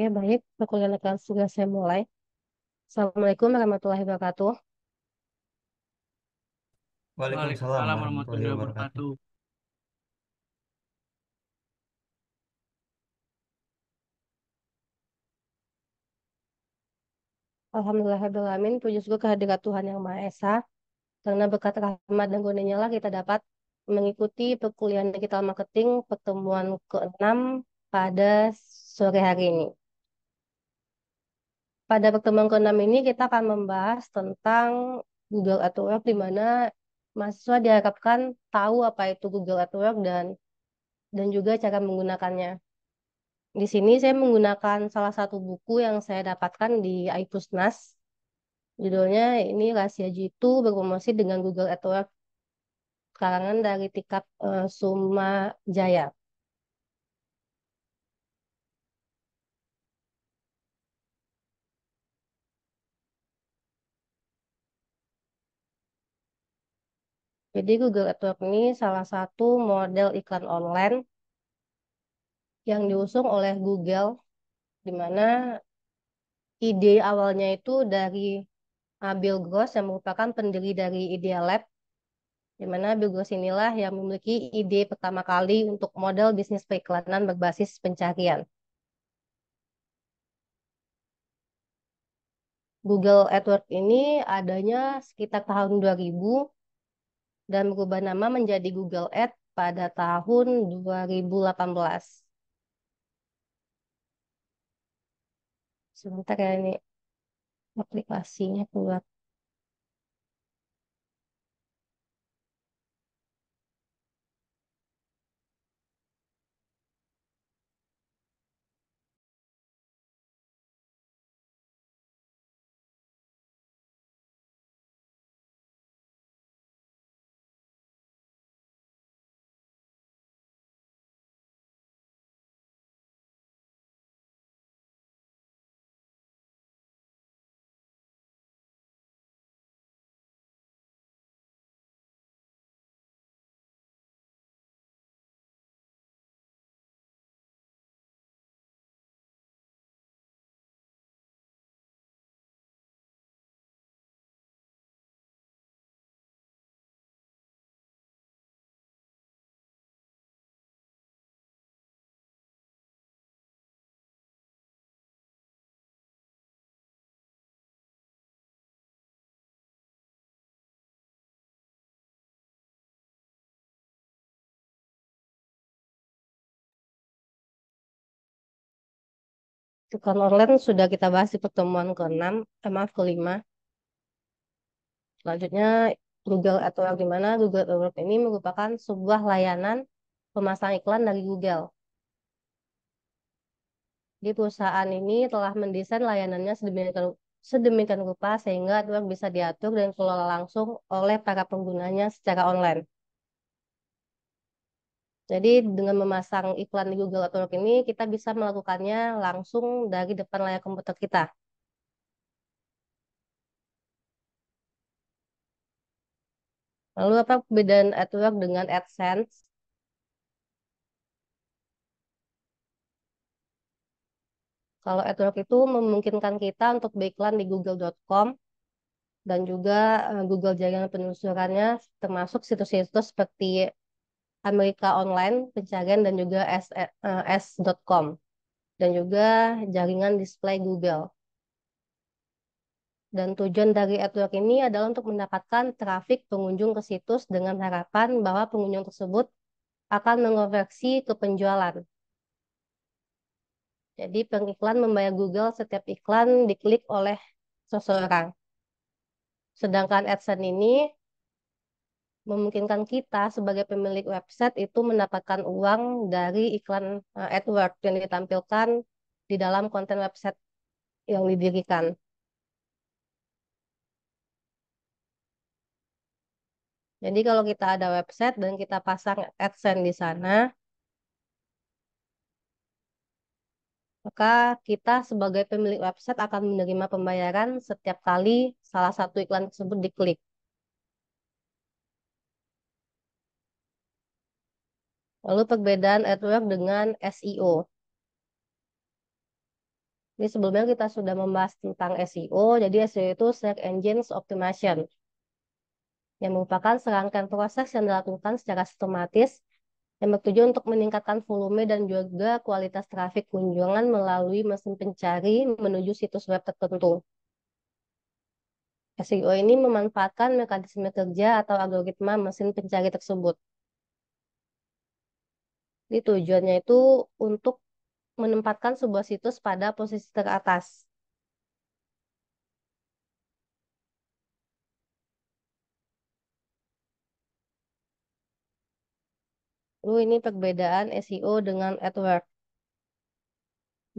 Ya baik, perkuliahan sudah saya mulai. Assalamualaikum warahmatullahi wabarakatuh. Waalaikumsalam warahmatullahi wabarakatuh. Alhamdulillahirrahmanirrahim. Puji syukur kehadirat Tuhan Yang Maha Esa. Karena berkat rahmat dan gunanya lah kita dapat mengikuti perkuliahan digital marketing pertemuan ke-6 pada sore hari ini. Pada pertemuan ke-6 ini kita akan membahas tentang Google AdWords di mana mahasiswa diharapkan tahu apa itu Google AdWords dan dan juga cara menggunakannya. Di sini saya menggunakan salah satu buku yang saya dapatkan di iPusnas. Judulnya ini Rahasia Jitu Berpromosi dengan Google AdWords karangan dari Tikap uh, eh, Suma Jaya. Jadi Google AdWords ini salah satu model iklan online yang diusung oleh Google, di mana ide awalnya itu dari Bill Gross yang merupakan pendiri dari Idea Lab, di mana Bill Gross inilah yang memiliki ide pertama kali untuk model bisnis periklanan berbasis pencarian. Google AdWords ini adanya sekitar tahun 2000 dan mengubah nama menjadi Google Ads pada tahun 2018. Sebentar ya ini aplikasinya keluar. Tukar online sudah kita bahas di pertemuan ke-6, eh, maaf ke-5. Selanjutnya, Google atau di mana Google AdWords ini merupakan sebuah layanan pemasangan iklan dari Google. Di perusahaan ini telah mendesain layanannya sedemikian, sedemikian rupa sehingga AdWords bisa diatur dan dikelola langsung oleh para penggunanya secara online. Jadi dengan memasang iklan di Google AdWords ini, kita bisa melakukannya langsung dari depan layar komputer kita. Lalu apa perbedaan AdWords dengan AdSense? Kalau AdWords itu memungkinkan kita untuk beriklan di google.com dan juga eh, Google jaringan penelusurannya termasuk situs-situs seperti Amerika Online, Pencarian dan juga s.com eh, dan juga jaringan display Google. Dan tujuan dari AdWords ini adalah untuk mendapatkan trafik pengunjung ke situs dengan harapan bahwa pengunjung tersebut akan mengoreksi ke penjualan. Jadi pengiklan membayar Google setiap iklan diklik oleh seseorang. Sedangkan AdSense ini memungkinkan kita sebagai pemilik website itu mendapatkan uang dari iklan uh, AdWords yang ditampilkan di dalam konten website yang didirikan. Jadi kalau kita ada website dan kita pasang AdSense di sana, maka kita sebagai pemilik website akan menerima pembayaran setiap kali salah satu iklan tersebut diklik. Lalu perbedaan AdWords dengan SEO. Ini sebelumnya kita sudah membahas tentang SEO, jadi SEO itu Search Engine Optimization, yang merupakan serangkaian proses yang dilakukan secara sistematis yang bertujuan untuk meningkatkan volume dan juga kualitas trafik kunjungan melalui mesin pencari menuju situs web tertentu. SEO ini memanfaatkan mekanisme kerja atau algoritma mesin pencari tersebut. Jadi tujuannya itu untuk menempatkan sebuah situs pada posisi teratas. Lalu ini perbedaan SEO dengan AdWords.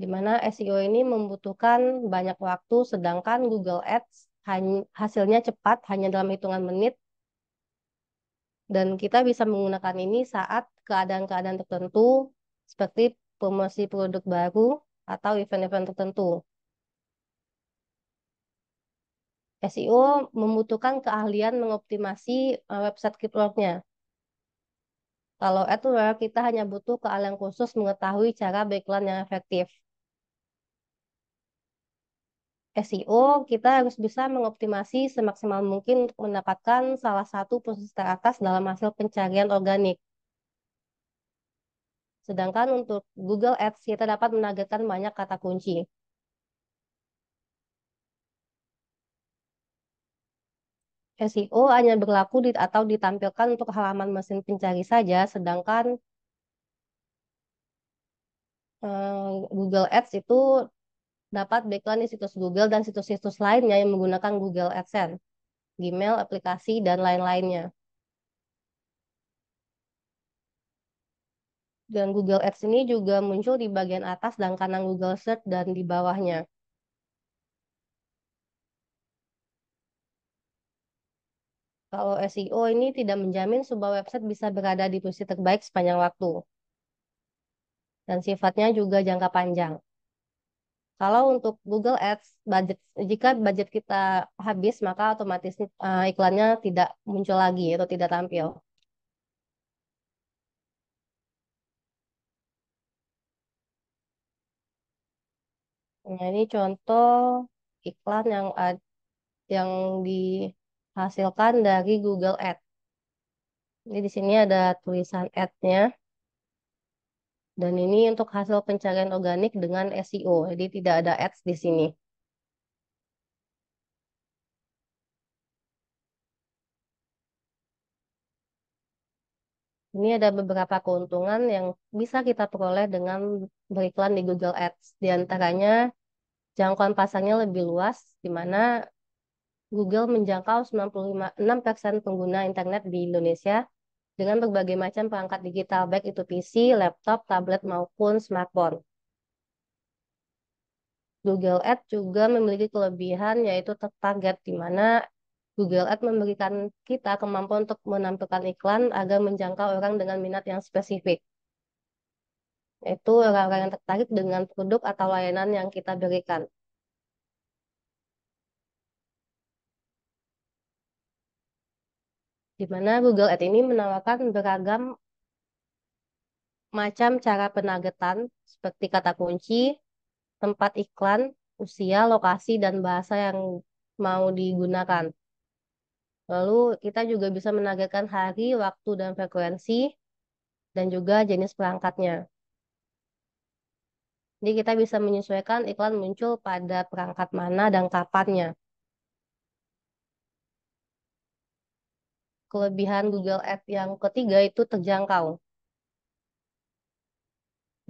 Di mana SEO ini membutuhkan banyak waktu, sedangkan Google Ads hasilnya cepat, hanya dalam hitungan menit, dan kita bisa menggunakan ini saat keadaan-keadaan tertentu seperti promosi produk baru atau event-event tertentu. SEO membutuhkan keahlian mengoptimasi eh, website keywordnya. Kalau AdWords, kita hanya butuh keahlian khusus mengetahui cara backline yang efektif. SEO, kita harus bisa mengoptimasi semaksimal mungkin untuk mendapatkan salah satu posisi teratas dalam hasil pencarian organik. Sedangkan untuk Google Ads, kita dapat menargetkan banyak kata kunci. SEO hanya berlaku di, atau ditampilkan untuk halaman mesin pencari saja, sedangkan eh, Google Ads itu dapat backline di situs Google dan situs-situs lainnya yang menggunakan Google AdSense, Gmail, aplikasi, dan lain-lainnya. Dan Google Ads ini juga muncul di bagian atas dan kanan Google Search dan di bawahnya. Kalau SEO ini tidak menjamin sebuah website bisa berada di posisi terbaik sepanjang waktu. Dan sifatnya juga jangka panjang. Kalau untuk Google Ads, budget jika budget kita habis, maka otomatis uh, iklannya tidak muncul lagi atau tidak tampil. Nah, ini contoh iklan yang ad, yang dihasilkan dari Google Ads. Ini di sini ada tulisan ad-nya. Dan ini untuk hasil pencarian organik dengan SEO, jadi tidak ada ads di sini. Ini ada beberapa keuntungan yang bisa kita peroleh dengan beriklan di Google Ads. Di antaranya, jangkauan pasarnya lebih luas, di mana Google menjangkau 95, 6% pengguna internet di Indonesia dengan berbagai macam perangkat digital baik itu PC, laptop, tablet maupun smartphone. Google Ads juga memiliki kelebihan yaitu target di mana Google Ads memberikan kita kemampuan untuk menampilkan iklan agar menjangkau orang dengan minat yang spesifik. Yaitu orang-orang yang tertarik dengan produk atau layanan yang kita berikan. di mana Google Ads ini menawarkan beragam macam cara penagetan seperti kata kunci, tempat iklan, usia, lokasi, dan bahasa yang mau digunakan. Lalu kita juga bisa menargetkan hari, waktu, dan frekuensi, dan juga jenis perangkatnya. Jadi kita bisa menyesuaikan iklan muncul pada perangkat mana dan kapannya. kelebihan Google Ads yang ketiga itu terjangkau.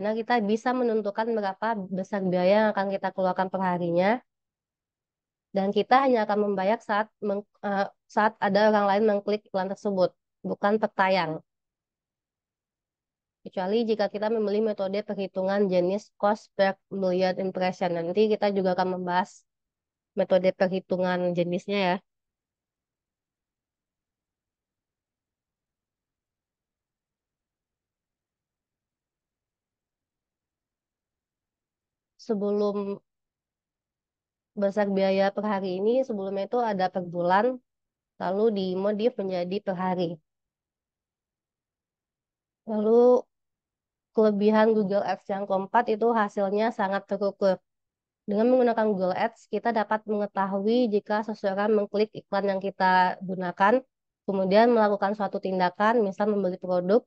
Nah, kita bisa menentukan berapa besar biaya yang akan kita keluarkan perharinya dan kita hanya akan membayar saat meng, uh, saat ada orang lain mengklik iklan tersebut, bukan petayang. Kecuali jika kita memilih metode perhitungan jenis cost per million impression. Nanti kita juga akan membahas metode perhitungan jenisnya ya. sebelum besar biaya per hari ini sebelumnya itu ada per bulan lalu dimodif menjadi per hari. Lalu kelebihan Google Ads yang keempat itu hasilnya sangat terukur. Dengan menggunakan Google Ads, kita dapat mengetahui jika seseorang mengklik iklan yang kita gunakan, kemudian melakukan suatu tindakan, misal membeli produk,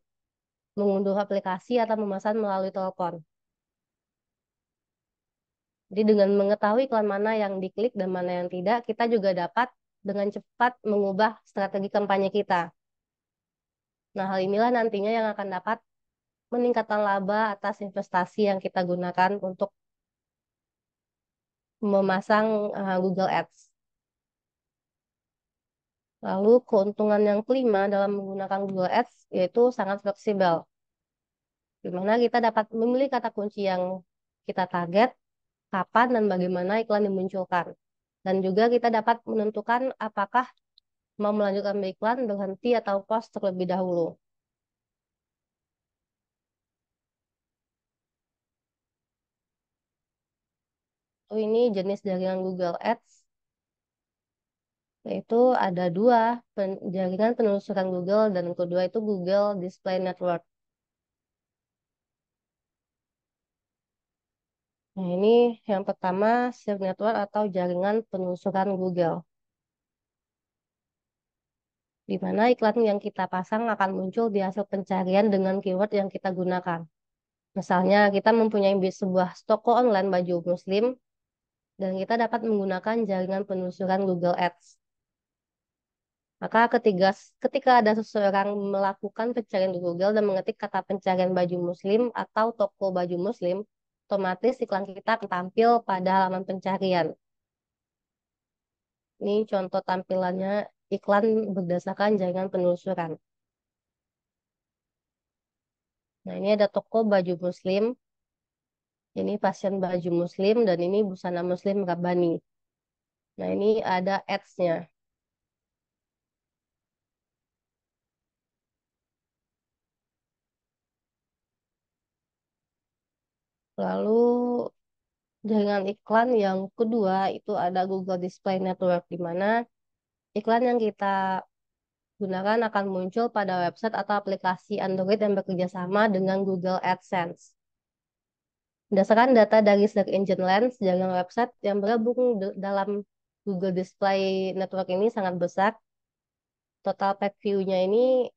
mengunduh aplikasi, atau memesan melalui telepon. Jadi dengan mengetahui iklan mana yang diklik dan mana yang tidak, kita juga dapat dengan cepat mengubah strategi kampanye kita. Nah, hal inilah nantinya yang akan dapat meningkatkan laba atas investasi yang kita gunakan untuk memasang uh, Google Ads. Lalu keuntungan yang kelima dalam menggunakan Google Ads yaitu sangat fleksibel. Di mana kita dapat memilih kata kunci yang kita target kapan dan bagaimana iklan dimunculkan. Dan juga kita dapat menentukan apakah mau melanjutkan iklan, berhenti, atau pause terlebih dahulu. Oh, ini jenis jaringan Google Ads yaitu ada dua jaringan penelusuran Google dan kedua itu Google Display Network. Nah, ini yang pertama, Search Network atau jaringan penelusuran Google. Di mana iklan yang kita pasang akan muncul di hasil pencarian dengan keyword yang kita gunakan. Misalnya, kita mempunyai sebuah toko online baju muslim, dan kita dapat menggunakan jaringan penelusuran Google Ads. Maka ketiga, ketika ada seseorang melakukan pencarian di Google dan mengetik kata pencarian baju muslim atau toko baju muslim, otomatis iklan kita akan tampil pada halaman pencarian. Ini contoh tampilannya iklan berdasarkan jaringan penelusuran. Nah, ini ada toko baju muslim. Ini pasien baju muslim dan ini busana muslim Rabbani. Nah, ini ada ads-nya. Lalu jaringan iklan yang kedua itu ada Google Display Network di mana iklan yang kita gunakan akan muncul pada website atau aplikasi Android yang bekerja sama dengan Google AdSense. Berdasarkan data dari Search Engine Lens, jaringan website yang bergabung dalam Google Display Network ini sangat besar. Total page view-nya ini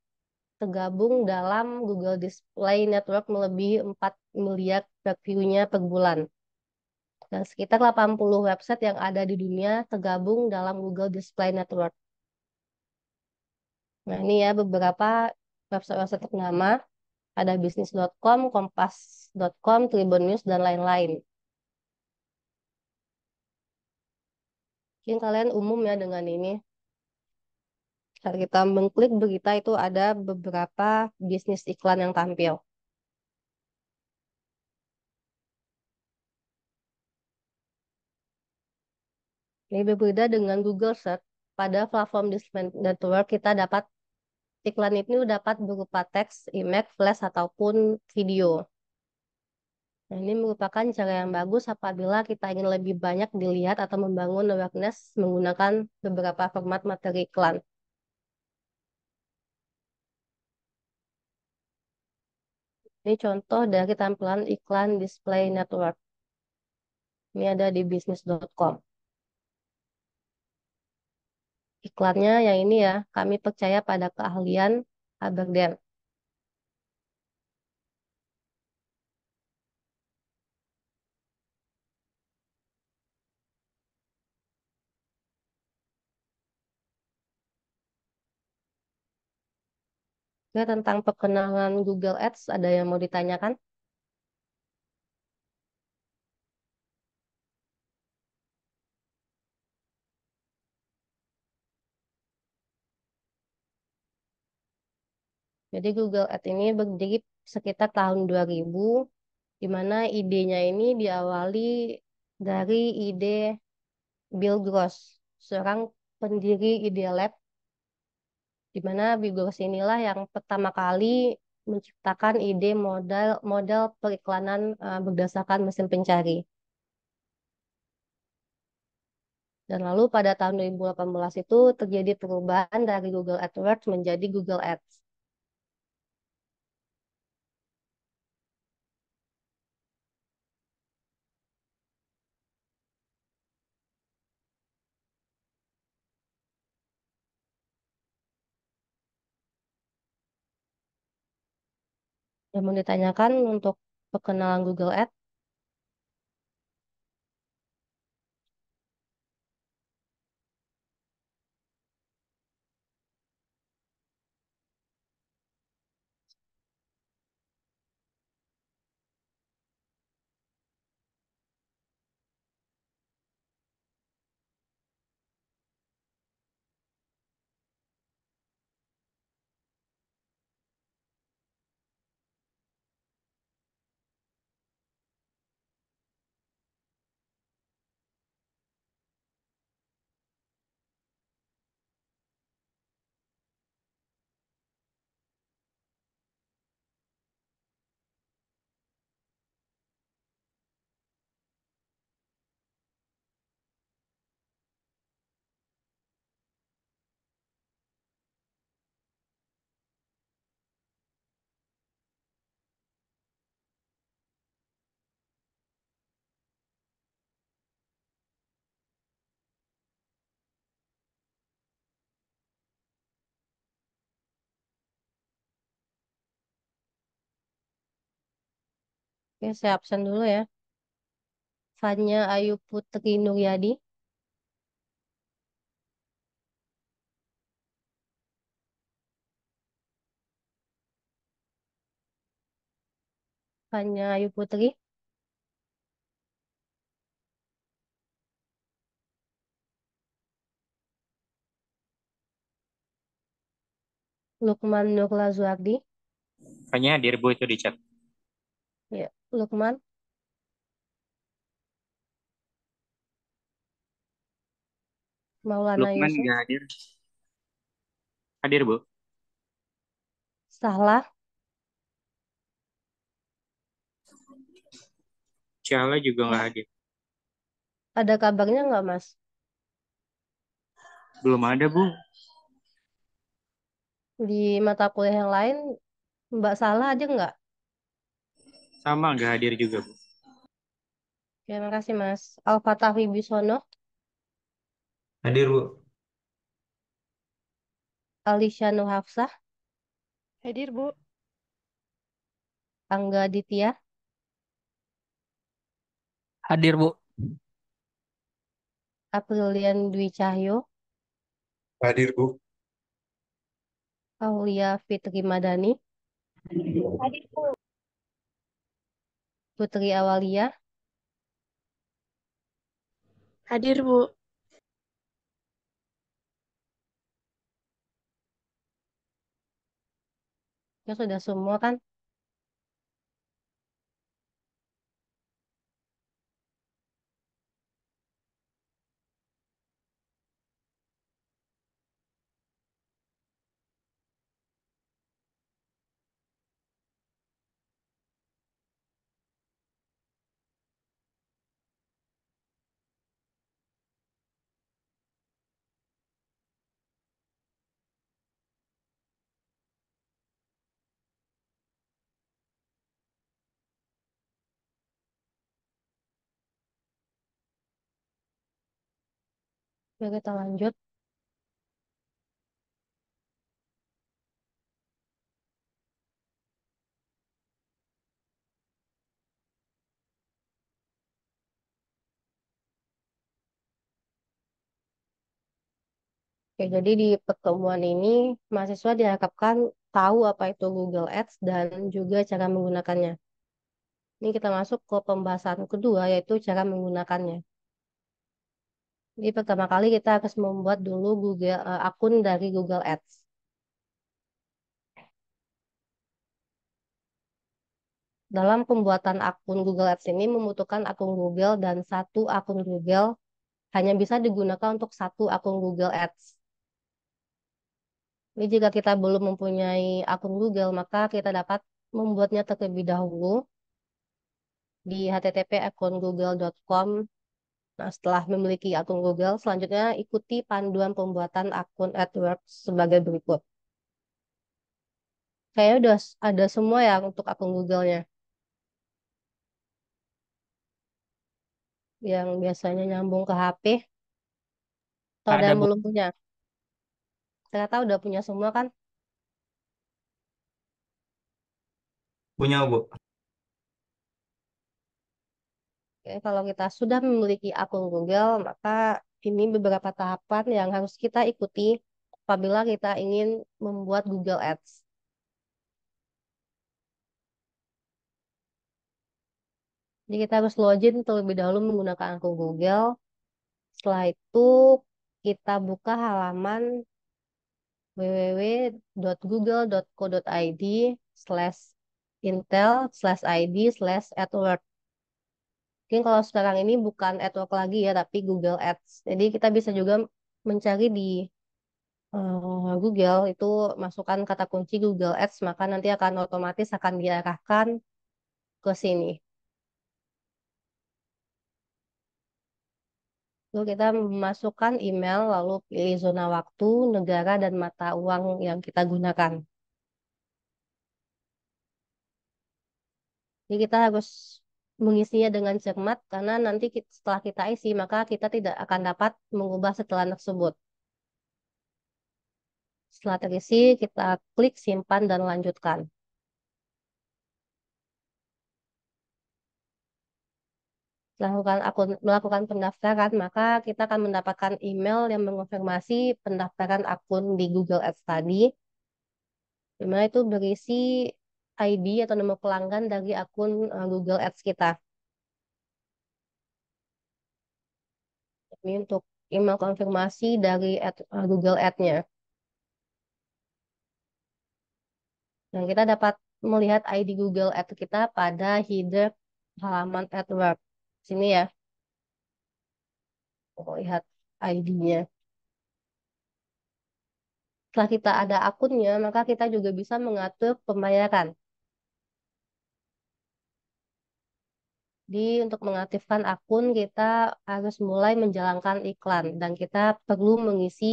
tergabung dalam Google Display Network melebihi 4 miliar view-nya per bulan. Dan sekitar 80 website yang ada di dunia tergabung dalam Google Display Network. Nah, ini ya beberapa website-website ternama. Ada bisnis.com, kompas.com, Tribun News, dan lain-lain. Mungkin kalian umum ya dengan ini. Saat kita mengklik berita itu ada beberapa bisnis iklan yang tampil. Ini berbeda dengan Google Search. Pada platform display network kita dapat iklan itu dapat berupa teks, image, flash ataupun video. Nah, ini merupakan cara yang bagus apabila kita ingin lebih banyak dilihat atau membangun awareness menggunakan beberapa format materi iklan. Ini contoh dari tampilan iklan display network. Ini ada di bisnis.com. Iklannya yang ini ya, kami percaya pada keahlian Aberdeen. tentang perkenalan Google Ads ada yang mau ditanyakan? Jadi Google Ads ini berdiri sekitar tahun 2000, di mana idenya ini diawali dari ide Bill Gross, seorang pendiri Ide Lab di mana Bigos inilah yang pertama kali menciptakan ide model model periklanan uh, berdasarkan mesin pencari. Dan lalu pada tahun 2018 itu terjadi perubahan dari Google AdWords menjadi Google Ads. Mau ditanyakan untuk perkenalan Google Ads Oke, saya absen dulu ya. Fanya Ayu Putri Nuryadi. Fanya Ayu Putri. Lukman Nurla Zuardi. Kayaknya hadir Bu itu di chat. Ya. Lukman? Maulana Lukman Yusuf? hadir. Hadir, Bu. Salah. Ciala juga nggak hadir. Ada kabarnya nggak, Mas? Belum ada, Bu. Di mata kuliah yang lain, Mbak Salah aja nggak? Sama, nggak hadir juga, Bu. Terima kasih, Mas. Al-Fatah Wibisono. Hadir, Bu. Alisya Nuhafsah. Hadir, Bu. Angga Aditya. Hadir, Bu. Aprilian Dwi Cahyo. Hadir, Bu. Aulia Fitri Madani. Hadir, Bu. Putri Awalia? Hadir, Bu. Ya sudah semua kan? Ya, kita lanjut. Oke, jadi di pertemuan ini mahasiswa diharapkan tahu apa itu Google Ads dan juga cara menggunakannya. Ini kita masuk ke pembahasan kedua yaitu cara menggunakannya. Jadi pertama kali kita harus membuat dulu Google uh, akun dari Google Ads. Dalam pembuatan akun Google Ads ini membutuhkan akun Google dan satu akun Google hanya bisa digunakan untuk satu akun Google Ads. Ini jika kita belum mempunyai akun Google, maka kita dapat membuatnya terlebih dahulu di http akun google.com Nah, setelah memiliki akun Google, selanjutnya ikuti panduan pembuatan akun AdWords sebagai berikut. Kayaknya udah ada semua ya untuk akun Google-nya. Yang biasanya nyambung ke HP. Atau ada, yang belum punya? Ternyata udah punya semua kan? Punya, Bu kalau kita sudah memiliki akun Google, maka ini beberapa tahapan yang harus kita ikuti apabila kita ingin membuat Google Ads. Jadi kita harus login terlebih dahulu menggunakan akun Google. Setelah itu kita buka halaman www.google.co.id slash intel slash id slash adword mungkin kalau sekarang ini bukan AdWords lagi ya tapi Google Ads jadi kita bisa juga mencari di uh, Google itu masukkan kata kunci Google Ads maka nanti akan otomatis akan diarahkan ke sini lalu kita masukkan email lalu pilih zona waktu negara dan mata uang yang kita gunakan jadi kita harus mengisinya dengan cermat karena nanti setelah kita isi maka kita tidak akan dapat mengubah setelan tersebut. Setelah terisi kita klik simpan dan lanjutkan. Lakukan akun, melakukan pendaftaran maka kita akan mendapatkan email yang mengonfirmasi pendaftaran akun di Google Ads tadi. email itu berisi ID atau nama pelanggan dari akun eh, Google Ads kita. Ini untuk email konfirmasi dari ad, eh, Google Ads-nya. Dan kita dapat melihat ID Google Ads kita pada header halaman AdWords. Sini ya. lihat ID-nya. Setelah kita ada akunnya, maka kita juga bisa mengatur pembayaran. Jadi untuk mengaktifkan akun kita harus mulai menjalankan iklan dan kita perlu mengisi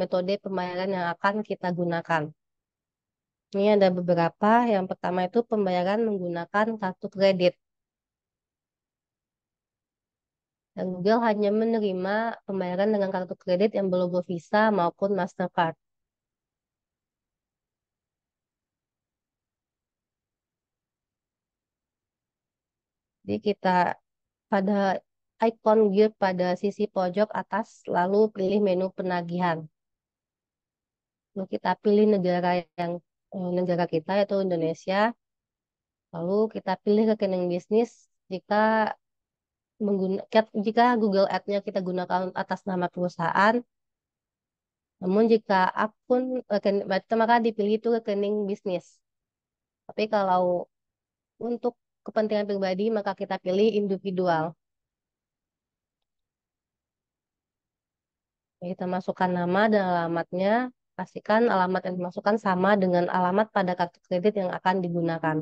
metode pembayaran yang akan kita gunakan. Ini ada beberapa. Yang pertama itu pembayaran menggunakan kartu kredit. Dan Google hanya menerima pembayaran dengan kartu kredit yang berlogo Visa maupun Mastercard. Jadi kita pada icon gear pada sisi pojok atas lalu pilih menu penagihan. Lalu kita pilih negara yang eh, negara kita yaitu Indonesia. Lalu kita pilih rekening bisnis jika menggunakan jika Google Ad-nya kita gunakan atas nama perusahaan. Namun jika akun rekening maka dipilih itu rekening bisnis. Tapi kalau untuk kepentingan pribadi, maka kita pilih individual. Kita masukkan nama dan alamatnya. Pastikan alamat yang dimasukkan sama dengan alamat pada kartu kredit yang akan digunakan.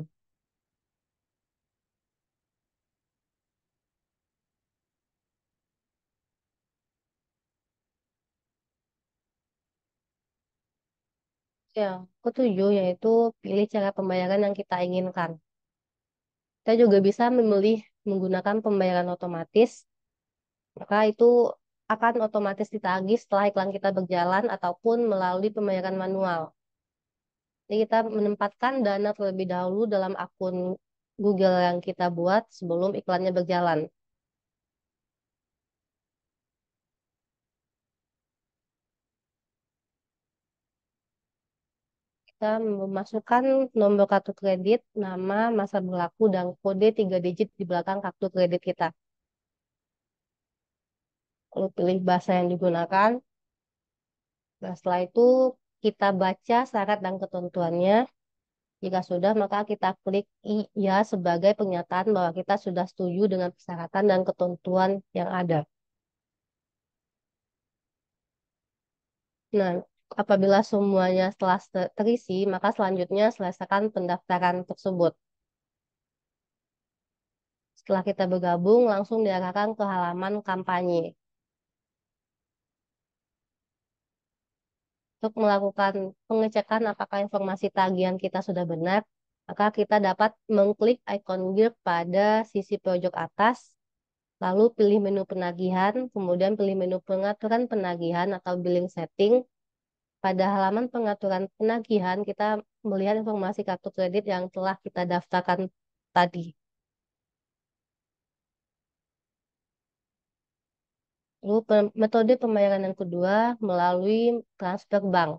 ya ketujuh yaitu pilih cara pembayaran yang kita inginkan. Kita juga bisa memilih menggunakan pembayaran otomatis, maka itu akan otomatis ditagih setelah iklan kita berjalan ataupun melalui pembayaran manual. Jadi kita menempatkan dana terlebih dahulu dalam akun Google yang kita buat sebelum iklannya berjalan. kita memasukkan nomor kartu kredit, nama, masa berlaku, dan kode tiga digit di belakang kartu kredit kita. Lalu pilih bahasa yang digunakan. Nah, setelah itu kita baca syarat dan ketentuannya. Jika sudah, maka kita klik iya sebagai pernyataan bahwa kita sudah setuju dengan persyaratan dan ketentuan yang ada. Nah, Apabila semuanya telah terisi, maka selanjutnya selesaikan pendaftaran tersebut. Setelah kita bergabung, langsung diarahkan ke halaman kampanye. Untuk melakukan pengecekan apakah informasi tagihan kita sudah benar, maka kita dapat mengklik ikon gear pada sisi pojok atas, lalu pilih menu penagihan, kemudian pilih menu pengaturan penagihan atau billing setting, pada halaman pengaturan penagihan kita melihat informasi kartu kredit yang telah kita daftarkan tadi. Lalu metode pembayaran yang kedua melalui transfer bank.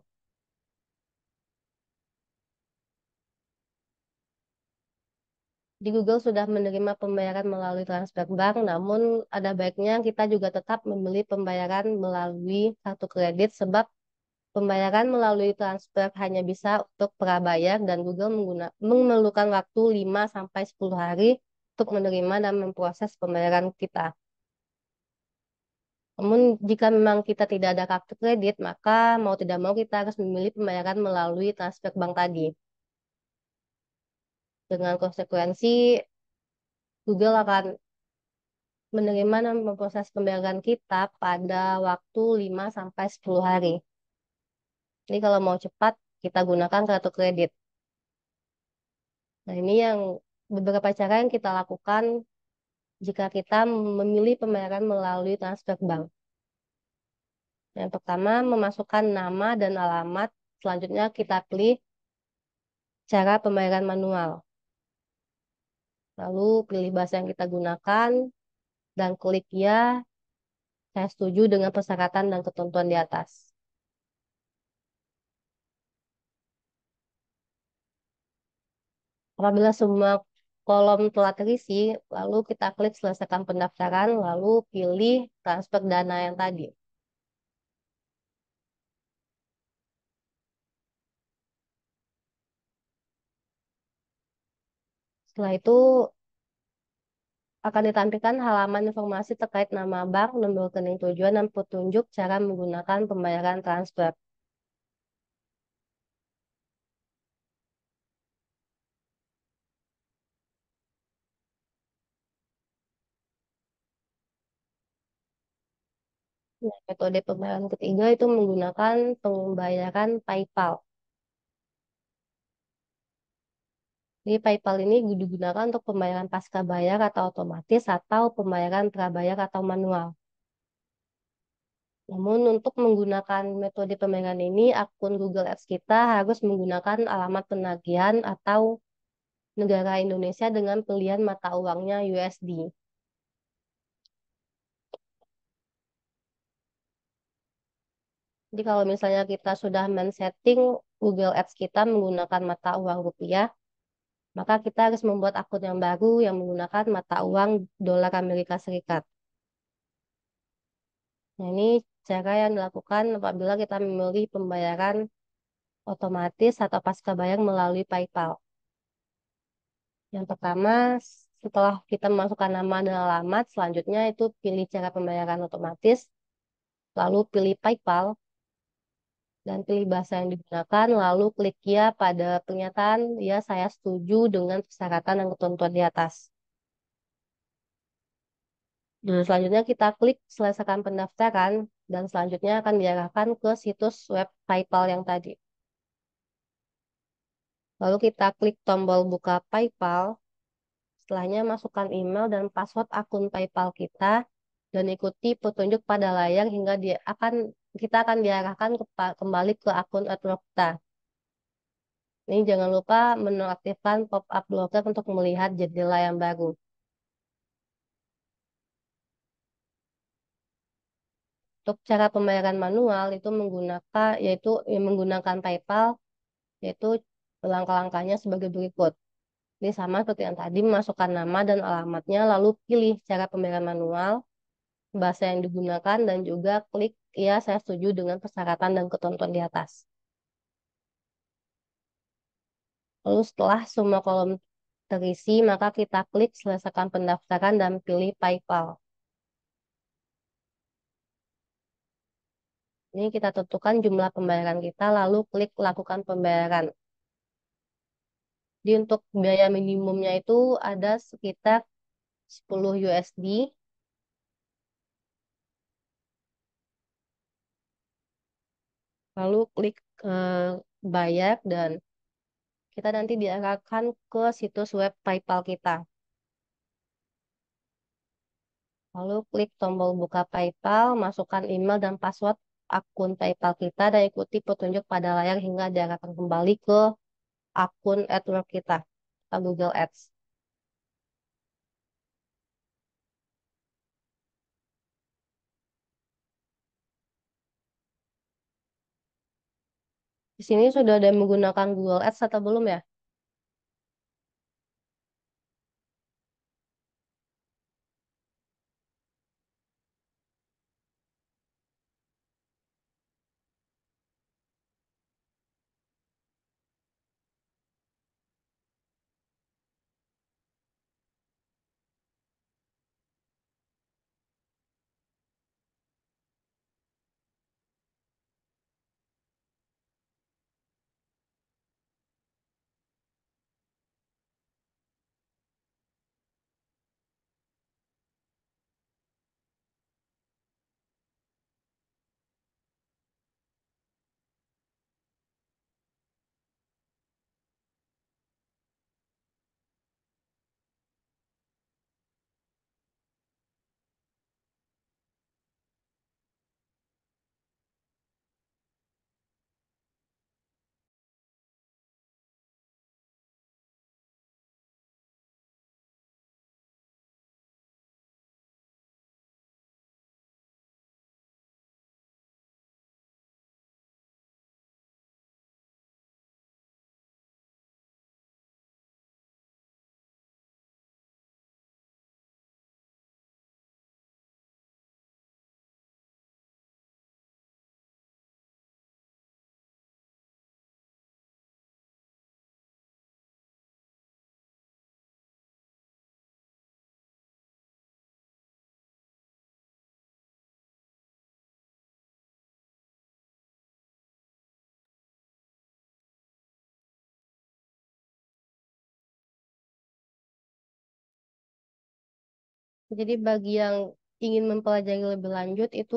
di Google sudah menerima pembayaran melalui transfer bank, namun ada baiknya kita juga tetap membeli pembayaran melalui kartu kredit sebab Pembayaran melalui transfer hanya bisa untuk prabayar dan Google mengguna, memerlukan waktu 5-10 hari untuk menerima dan memproses pembayaran kita. Namun jika memang kita tidak ada kartu kredit, maka mau tidak mau kita harus memilih pembayaran melalui transfer bank tadi. Dengan konsekuensi, Google akan menerima dan memproses pembayaran kita pada waktu 5 sampai 10 hari. Jadi kalau mau cepat kita gunakan kartu kredit. Nah ini yang beberapa cara yang kita lakukan jika kita memilih pembayaran melalui transfer bank. Yang pertama memasukkan nama dan alamat. Selanjutnya kita pilih cara pembayaran manual. Lalu pilih bahasa yang kita gunakan dan klik ya. Saya setuju dengan persyaratan dan ketentuan di atas. Apabila semua kolom telah terisi, lalu kita klik selesaikan pendaftaran, lalu pilih transfer dana yang tadi. Setelah itu akan ditampilkan halaman informasi terkait nama bank, nomor rekening tujuan, dan petunjuk cara menggunakan pembayaran transfer. Nah, metode pembayaran ketiga itu menggunakan pembayaran PayPal. Jadi PayPal ini digunakan untuk pembayaran pasca bayar atau otomatis atau pembayaran prabayar atau manual. Namun untuk menggunakan metode pembayaran ini, akun Google Ads kita harus menggunakan alamat penagihan atau negara Indonesia dengan pilihan mata uangnya USD. Jadi kalau misalnya kita sudah men-setting Google Ads kita menggunakan mata uang rupiah, maka kita harus membuat akun yang baru yang menggunakan mata uang dolar Amerika Serikat. Nah, ini cara yang dilakukan apabila kita memilih pembayaran otomatis atau pasca bayar melalui PayPal. Yang pertama, setelah kita memasukkan nama dan alamat, selanjutnya itu pilih cara pembayaran otomatis, lalu pilih PayPal, dan pilih bahasa yang digunakan, lalu klik ya pada pernyataan ya saya setuju dengan persyaratan dan ketentuan di atas. Dan selanjutnya kita klik selesaikan pendaftaran dan selanjutnya akan diarahkan ke situs web PayPal yang tadi. Lalu kita klik tombol buka PayPal. Setelahnya masukkan email dan password akun PayPal kita dan ikuti petunjuk pada layang hingga dia akan kita akan diarahkan ke, kembali ke akun Adrokta. Ini jangan lupa menonaktifkan pop-up blocker untuk melihat jendela yang baru. Untuk cara pembayaran manual itu menggunakan yaitu menggunakan PayPal yaitu langkah-langkahnya sebagai berikut. Ini sama seperti yang tadi, masukkan nama dan alamatnya, lalu pilih cara pembayaran manual, bahasa yang digunakan dan juga klik ya saya setuju dengan persyaratan dan ketentuan di atas. Lalu setelah semua kolom terisi, maka kita klik selesaikan pendaftaran dan pilih PayPal. Ini kita tentukan jumlah pembayaran kita, lalu klik lakukan pembayaran. Jadi untuk biaya minimumnya itu ada sekitar 10 USD lalu klik eh, bayar dan kita nanti diarahkan ke situs web PayPal kita. Lalu klik tombol buka PayPal, masukkan email dan password akun PayPal kita dan ikuti petunjuk pada layar hingga diarahkan kembali ke akun AdWords kita, atau Google Ads. di sini sudah ada menggunakan Google Ads atau belum ya? Jadi bagi yang ingin mempelajari lebih lanjut itu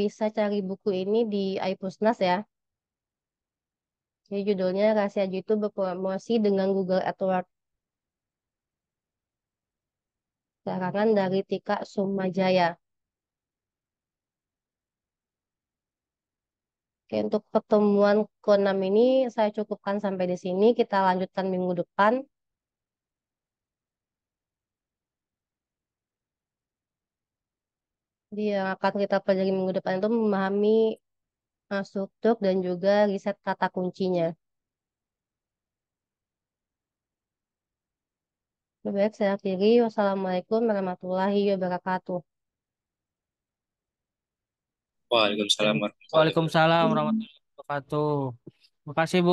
bisa cari buku ini di iPusnas ya. Jadi judulnya Rahasia itu berpromosi dengan Google AdWords. Karangan dari Tika Sumajaya. Oke, untuk pertemuan ke-6 ini saya cukupkan sampai di sini. Kita lanjutkan minggu depan. Dia akan kita pelajari minggu depan itu memahami eh, struktur dan juga riset kata kuncinya. Lebih baik saya akhiri. Wassalamualaikum warahmatullahi wabarakatuh. Waalaikumsalam warahmatullahi Waalaikumsalam warahmatullahi wabarakatuh. kasih, Bu.